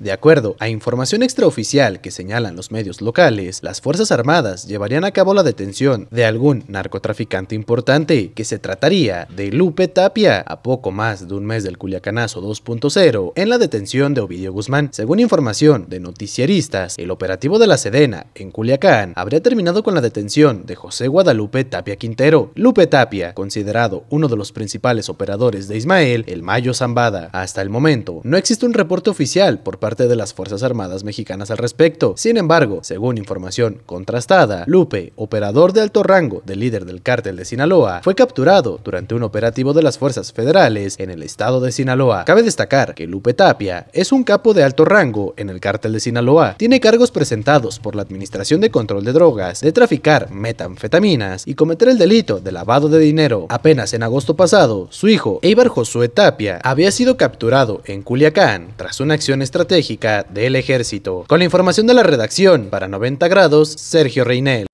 De acuerdo a información extraoficial que señalan los medios locales, las Fuerzas Armadas llevarían a cabo la detención de algún narcotraficante importante, que se trataría de Lupe Tapia, a poco más de un mes del Culiacanazo 2.0, en la detención de Ovidio Guzmán. Según información de noticieristas, el operativo de la Sedena en Culiacán habría terminado con la detención de José Guadalupe Tapia Quintero. Lupe Tapia, considerado uno de los principales operadores de Ismael, el Mayo Zambada. Hasta el momento, no existe un reporte oficial por parte de las Fuerzas Armadas mexicanas al respecto. Sin embargo, según información contrastada, Lupe, operador de alto rango del líder del cártel de Sinaloa, fue capturado durante un operativo de las fuerzas federales en el estado de Sinaloa. Cabe destacar que Lupe Tapia es un capo de alto rango en el cártel de Sinaloa. Tiene cargos presentados por la Administración de Control de Drogas de traficar metanfetaminas y cometer el delito de lavado de dinero. Apenas en agosto pasado, su hijo, Eibar Josué Tapia, había sido capturado en Culiacán tras una acción estratégica Estratégica del Ejército. Con la información de la redacción, para 90 grados, Sergio Reinel.